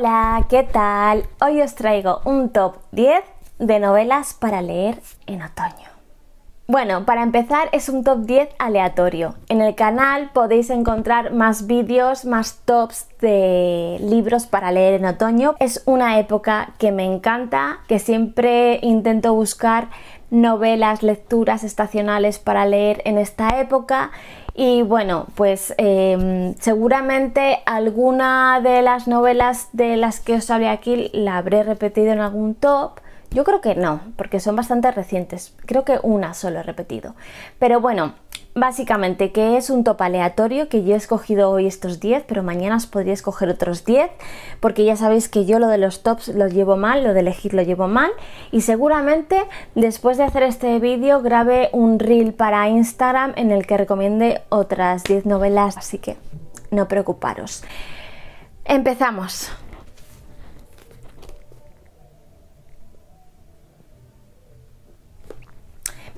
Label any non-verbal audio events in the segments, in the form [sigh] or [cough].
Hola, ¿qué tal? Hoy os traigo un top 10 de novelas para leer en otoño. Bueno, para empezar es un top 10 aleatorio. En el canal podéis encontrar más vídeos, más tops de libros para leer en otoño. Es una época que me encanta, que siempre intento buscar novelas, lecturas estacionales para leer en esta época y bueno, pues em, seguramente alguna de las novelas de las que os hablé aquí la habré repetido en algún top. Yo creo que no, porque son bastante recientes. Creo que una solo he repetido. Pero bueno, Básicamente, que es un top aleatorio que yo he escogido hoy estos 10, pero mañana os podría escoger otros 10, porque ya sabéis que yo lo de los tops lo llevo mal, lo de elegir lo llevo mal, y seguramente después de hacer este vídeo grabe un reel para Instagram en el que recomiende otras 10 novelas, así que no preocuparos. Empezamos.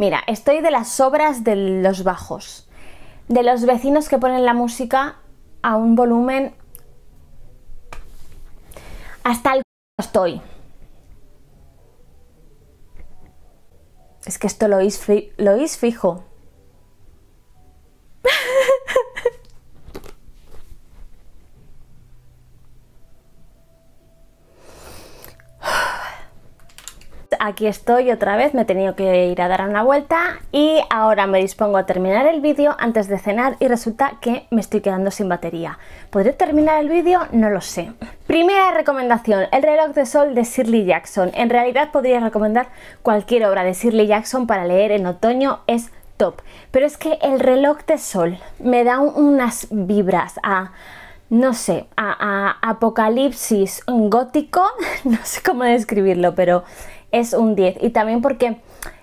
Mira, estoy de las obras de los bajos, de los vecinos que ponen la música a un volumen hasta el estoy. Es que esto lo oís fijo. aquí estoy otra vez, me he tenido que ir a dar una vuelta y ahora me dispongo a terminar el vídeo antes de cenar y resulta que me estoy quedando sin batería. ¿Podré terminar el vídeo? No lo sé. Primera recomendación, el reloj de sol de Shirley Jackson. En realidad podría recomendar cualquier obra de Shirley Jackson para leer en otoño, es top. Pero es que el reloj de sol me da unas vibras a no sé, a, a, apocalipsis gótico, [laughs] no sé cómo describirlo, pero es un 10. Y también porque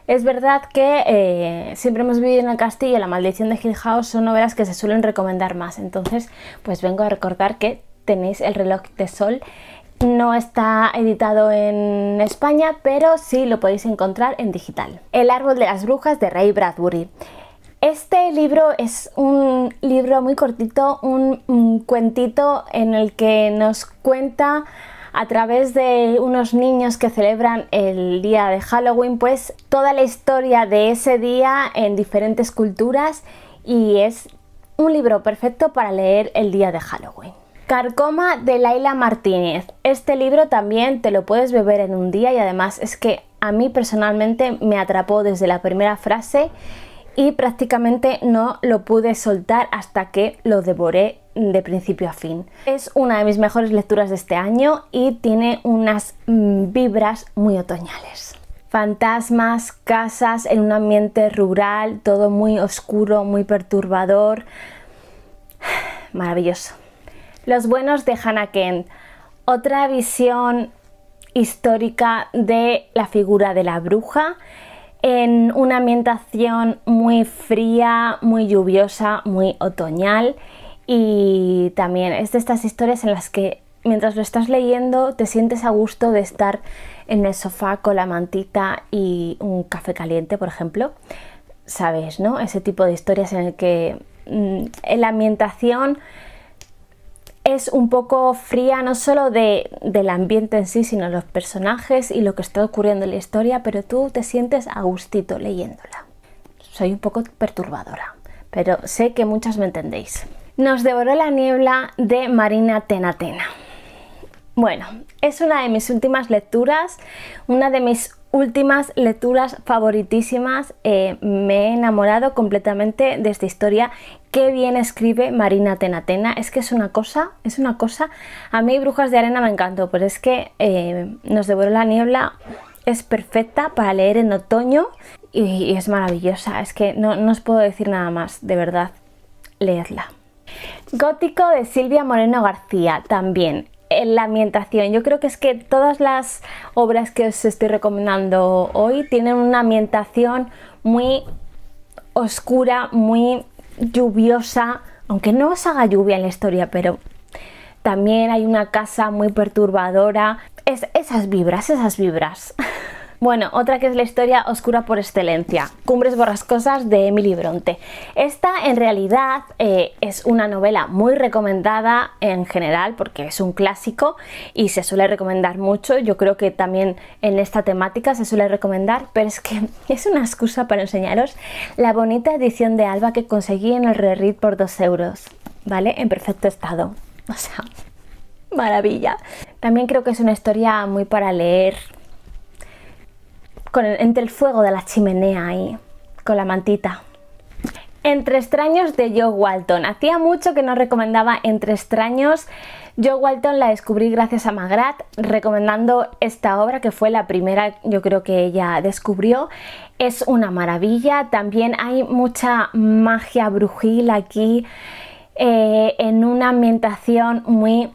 es verdad que eh, siempre hemos vivido en el castillo, La maldición de Hill House son novelas que se suelen recomendar más. Entonces, pues vengo a recordar que tenéis El reloj de sol. No está editado en España, pero sí lo podéis encontrar en digital. El árbol de las brujas de Ray Bradbury. Este libro es un libro muy cortito, un cuentito en el que nos cuenta a través de unos niños que celebran el día de Halloween, pues toda la historia de ese día en diferentes culturas y es un libro perfecto para leer el día de Halloween. Carcoma de Laila Martínez. Este libro también te lo puedes beber en un día y además es que a mí personalmente me atrapó desde la primera frase y prácticamente no lo pude soltar hasta que lo devoré de principio a fin. Es una de mis mejores lecturas de este año y tiene unas mm, vibras muy otoñales. Fantasmas, casas en un ambiente rural, todo muy oscuro, muy perturbador. [sighs] Maravilloso. Los buenos de Hannah Kent. Otra visión histórica de la figura de la bruja en una ambientación muy fría, muy lluviosa, muy otoñal y también es de estas historias en las que mientras lo estás leyendo te sientes a gusto de estar en el sofá con la mantita y un café caliente, por ejemplo. Sabes, ¿no? Ese tipo de historias en el que mm, la ambientación es un poco fría, no solo del ambiente en sí, sino los personajes y lo que está ocurriendo en la historia, pero tú te sientes a gustito leyéndola. Soy un poco perturbadora, pero sé que muchas me entendéis. Nos devoró la niebla de Marina Tenatena. Bueno, es una de mis últimas lecturas, una de mis últimas lecturas favoritísimas. Eh, me he enamorado completamente de esta historia. Qué bien escribe Marina Tenatena. Es que es una cosa, es una cosa. A mí Brujas de Arena me encantó, pero es que eh, Nos devoró la niebla es perfecta para leer en otoño y, es maravillosa. Es que no, no os puedo decir nada más, de verdad. Leedla. Gótico de Silvia Moreno García también. En la ambientación, yo creo que es que todas las obras que os estoy recomendando hoy tienen una ambientación muy oscura, muy lluviosa, aunque no os haga lluvia en la historia, pero también hay una casa muy perturbadora. Es, esas vibras, esas vibras. [laughs] Bueno, otra que es la historia oscura por excelencia, Cumbres borrascosas de Emily Bronte. Esta en realidad eh, es una novela muy recomendada en general porque es un clásico y se suele recomendar mucho. Yo creo que también en esta temática se suele recomendar, pero es que [laughs] es una excusa para enseñaros la bonita edición de Alba que conseguí en el reread por 2 euros, ¿vale? En perfecto estado. [laughs] O sea, maravilla. También creo que es una historia muy para leer, entre el fuego de la chimenea y con la mantita. Entre extraños de Joe Walton. Hacía mucho que no recomendaba Entre extraños. Joe Walton la descubrí gracias a Magrat recomendando esta obra que fue la primera yo creo que ella descubrió. Es una maravilla. También hay mucha magia brujil aquí eh, en una ambientación muy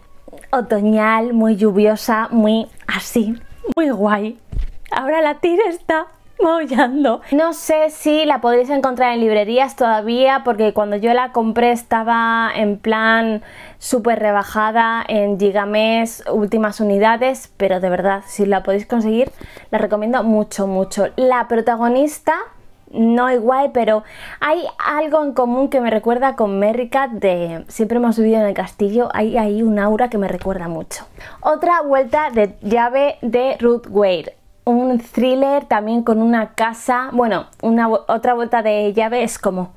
otoñal, muy lluviosa, muy así, muy guay ahora la tira está mollando No sé si la podéis encontrar en librerías todavía porque cuando yo la compré estaba en plan súper rebajada en Gigames últimas unidades, pero de verdad si la podéis conseguir la recomiendo mucho mucho. La protagonista no igual, pero hay algo en común que me recuerda con Merricat de Siempre hemos vivido en el castillo, hay ahí un aura que me recuerda mucho. Otra vuelta de llave de Ruth Wade un thriller también con una casa, bueno, una otra vuelta de llave es como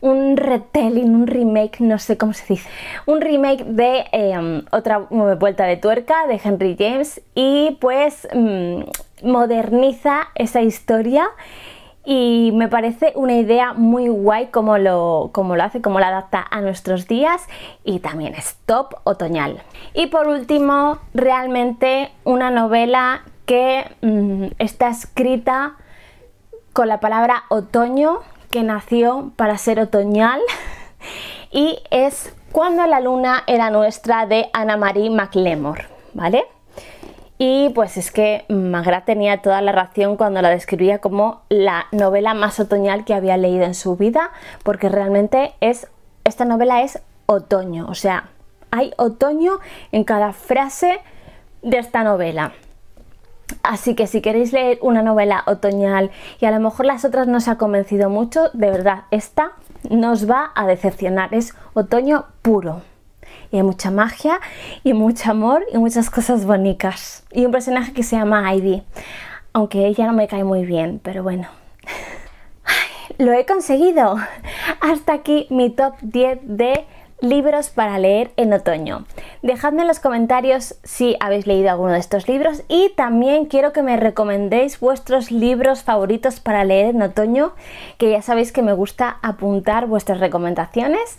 un retelling, un remake, no sé cómo se dice, un remake de em, otra vuelta de tuerca de Henry James y pues mm, moderniza esa historia y me parece una idea muy guay como lo, como lo hace, como la adapta a nuestros días y también es top otoñal. Y por último, realmente una novela que mm, está escrita con la palabra otoño, que nació para ser otoñal, [laughs] y es Cuando la luna era nuestra de Anna Marie McLemore, ¿vale? Y pues es que Magra tenía toda la razón cuando la describía como la novela más otoñal que había leído en su vida, porque realmente es esta novela es otoño, o sea, hay otoño en cada frase de esta novela. Así que si queréis leer una novela otoñal y a lo mejor las otras no os ha convencido mucho, de verdad, esta nos va a decepcionar. Es otoño puro. Y hay mucha magia y mucho amor y muchas cosas bonitas. Y un personaje que se llama Ivy. Aunque ella no me cae muy bien, pero bueno. [laughs] Lo he conseguido. Hasta aquí mi top 10 de libros para leer en otoño. Dejadme en los comentarios si habéis leído alguno de estos libros y también quiero que me recomendéis vuestros libros favoritos para leer en otoño, que ya sabéis que me gusta apuntar vuestras recomendaciones.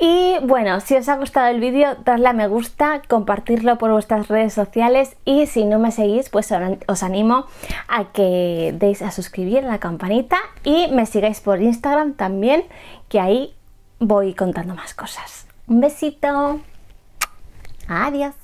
Y bueno, si os ha gustado el vídeo, dadle a me gusta, compartirlo por vuestras redes sociales y si no me seguís, pues os animo a que deis a suscribir a la campanita y me sigáis por Instagram también, que ahí voy contando más cosas. Un besito. Adiós.